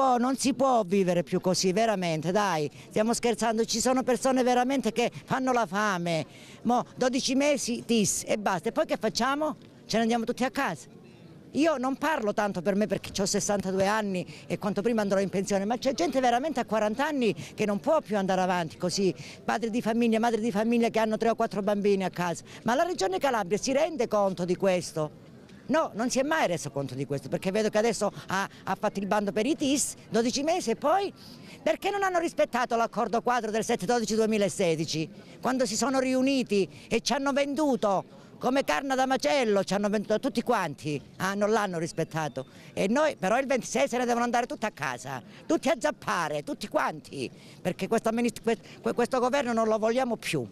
può, non si può vivere più così, veramente, dai, stiamo scherzando, ci sono persone veramente che fanno la fame, Mo, 12 mesi tis e basta, e poi che facciamo? Ce ne andiamo tutti a casa. Io non parlo tanto per me perché ho 62 anni e quanto prima andrò in pensione, ma c'è gente veramente a 40 anni che non può più andare avanti così, padri di famiglia, madri di famiglia che hanno 3 o 4 bambini a casa. Ma la Regione Calabria si rende conto di questo? No, non si è mai reso conto di questo, perché vedo che adesso ha, ha fatto il bando per i TIS, 12 mesi e poi perché non hanno rispettato l'accordo quadro del 7-12-2016, quando si sono riuniti e ci hanno venduto come carne da macello, ci hanno venduto tutti quanti, ah, non l'hanno rispettato. E noi però il 26 se ne devono andare tutti a casa, tutti a zappare, tutti quanti, perché questo, questo governo non lo vogliamo più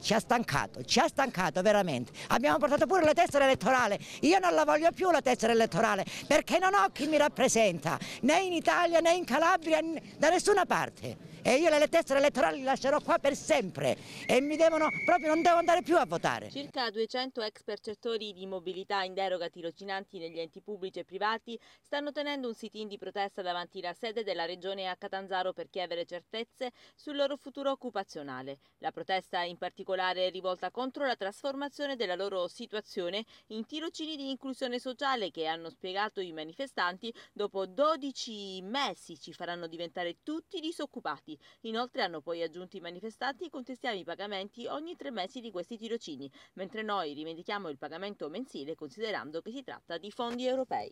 ci ha stancato, ci ha stancato veramente. Abbiamo portato pure la tessera elettorale, io non la voglio più la tessera elettorale perché non ho chi mi rappresenta, né in Italia né in Calabria, né da nessuna parte e io le tessere elettorali le lascerò qua per sempre e mi devono, proprio non devo andare più a votare. Circa 200 ex percettori di mobilità in deroga tirocinanti negli enti pubblici e privati stanno tenendo un sit-in di protesta davanti la sede della regione a Catanzaro per chiedere certezze sul loro futuro occupazionale. La protesta in particolare è rivolta contro la trasformazione della loro situazione in tirocini di inclusione sociale che hanno spiegato i manifestanti dopo 12 mesi ci faranno diventare tutti disoccupati Inoltre hanno poi aggiunto i manifestanti e contestiamo i pagamenti ogni tre mesi di questi tirocini, mentre noi rivendichiamo il pagamento mensile considerando che si tratta di fondi europei.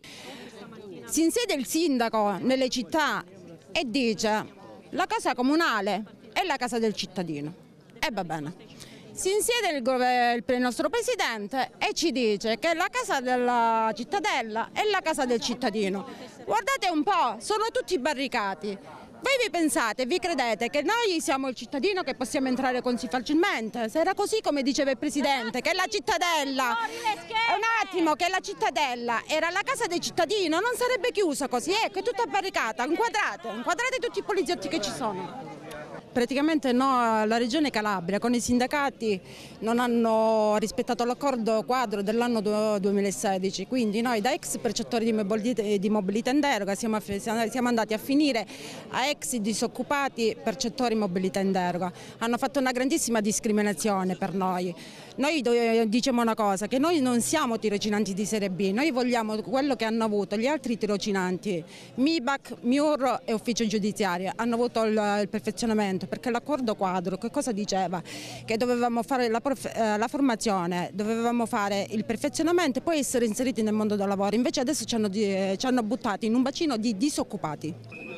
Si insiede il sindaco nelle città e dice la casa comunale è la casa del cittadino e va bene. Si insiede il, il, nostro presidente e ci dice che la casa della cittadella è la casa del cittadino. Guardate un po', sono tutti barricati. Voi vi pensate, vi credete che noi siamo il cittadino che possiamo entrare così facilmente? Se era così come diceva il Presidente, che la cittadella, un attimo, che la cittadella era la casa dei cittadini, non sarebbe chiusa così, ecco, è tutta barricata, inquadrate, inquadrate tutti i poliziotti che ci sono praticamente no, la regione Calabria con i sindacati non hanno rispettato l'accordo quadro dell'anno 2016, quindi noi da ex percettori di mobilità in deroga siamo, andati a finire a ex disoccupati percettori mobilità in deroga, hanno fatto una grandissima discriminazione per noi. Noi eh, diciamo una cosa, che noi non siamo tirocinanti di Serie B, noi vogliamo quello che hanno avuto gli altri tirocinanti. MIBAC, MIUR e Ufficio Giudiziario hanno avuto il, il perfezionamento perché l'accordo quadro che cosa diceva? Che dovevamo fare la, eh, la formazione, dovevamo fare il perfezionamento e poi essere inseriti nel mondo del lavoro. Invece adesso ci hanno, eh, ci hanno buttati in un bacino di disoccupati.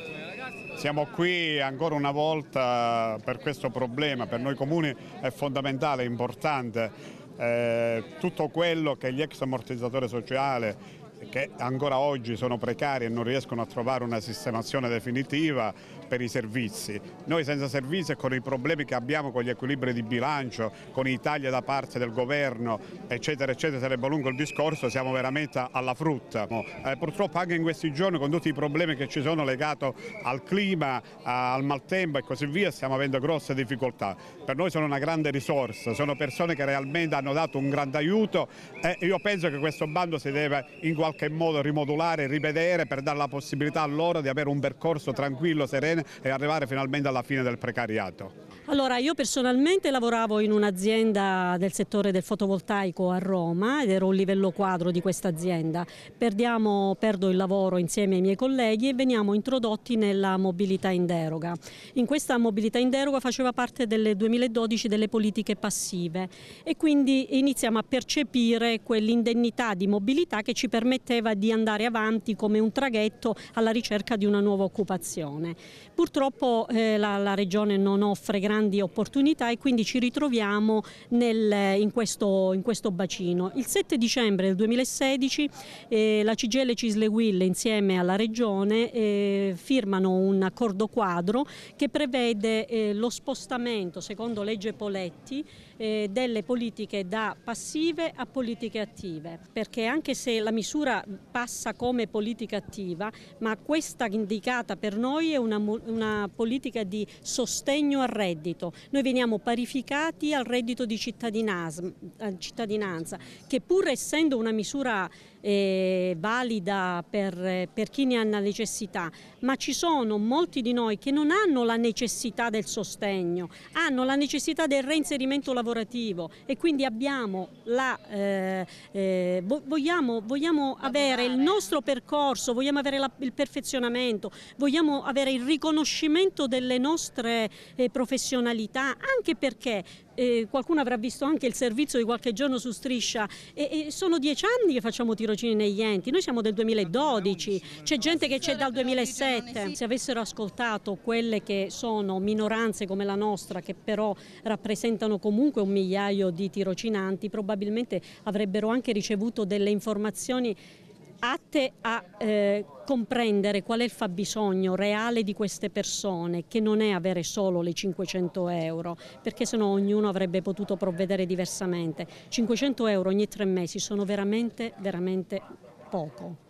Siamo qui ancora una volta per questo problema, per noi comuni è fondamentale, è importante eh, tutto quello che gli ex ammortizzatori sociali, che ancora oggi sono precari e non riescono a trovare una sistemazione definitiva per i servizi. Noi senza servizi e con i problemi che abbiamo con gli equilibri di bilancio, con i tagli da parte del governo, eccetera, eccetera, sarebbe lungo il discorso, siamo veramente alla frutta. Eh, purtroppo anche in questi giorni con tutti i problemi che ci sono legati al clima, al maltempo e così via, stiamo avendo grosse difficoltà. Per noi sono una grande risorsa, sono persone che realmente hanno dato un grande aiuto e io penso che questo bando si deve in qualche qualche modo rimodulare, rivedere per dare la possibilità a loro di avere un percorso tranquillo, sereno e arrivare finalmente alla fine del precariato. Allora, io personalmente lavoravo in un'azienda del settore del fotovoltaico a Roma ed ero un livello quadro di questa azienda. Perdiamo, perdo il lavoro insieme ai miei colleghi e veniamo introdotti nella mobilità in deroga. In questa mobilità in deroga faceva parte del 2012 delle politiche passive e quindi iniziamo a percepire quell'indennità di mobilità che ci permetteva di andare avanti come un traghetto alla ricerca di una nuova occupazione. Purtroppo eh, la, la regione non offre grandi grandi opportunità e quindi ci ritroviamo nel, in, questo, in, questo, bacino. Il 7 dicembre del 2016 eh, la CGL Cisle Will insieme alla Regione eh, firmano un accordo quadro che prevede eh, lo spostamento secondo legge Poletti eh, delle politiche da passive a politiche attive perché anche se la misura passa come politica attiva ma questa indicata per noi è una, una politica di sostegno al reddito reddito. Noi veniamo parificati al reddito di eh, cittadinanza, che pur essendo una misura eh, valida per, per chi ne ha la necessità, ma ci sono molti di noi che non hanno la necessità del sostegno, hanno la necessità del reinserimento lavorativo e quindi abbiamo la, eh, eh, vogliamo, vogliamo avere il nostro percorso, vogliamo avere la, il perfezionamento, vogliamo avere il riconoscimento delle nostre eh, professioni professionalità, anche perché eh, qualcuno avrà visto anche il servizio di qualche giorno su Striscia e, e sono dieci anni che facciamo tirocini negli enti, noi siamo del 2012, c'è gente che c'è dal 2007, se avessero ascoltato quelle che sono minoranze come la nostra che però rappresentano comunque un migliaio di tirocinanti probabilmente avrebbero anche ricevuto delle informazioni atte a eh, comprendere qual è il fabbisogno reale di queste persone, che non è avere solo le 500 euro, perché sennò ognuno avrebbe potuto provvedere diversamente. 500 euro ogni tre mesi sono veramente, veramente poco.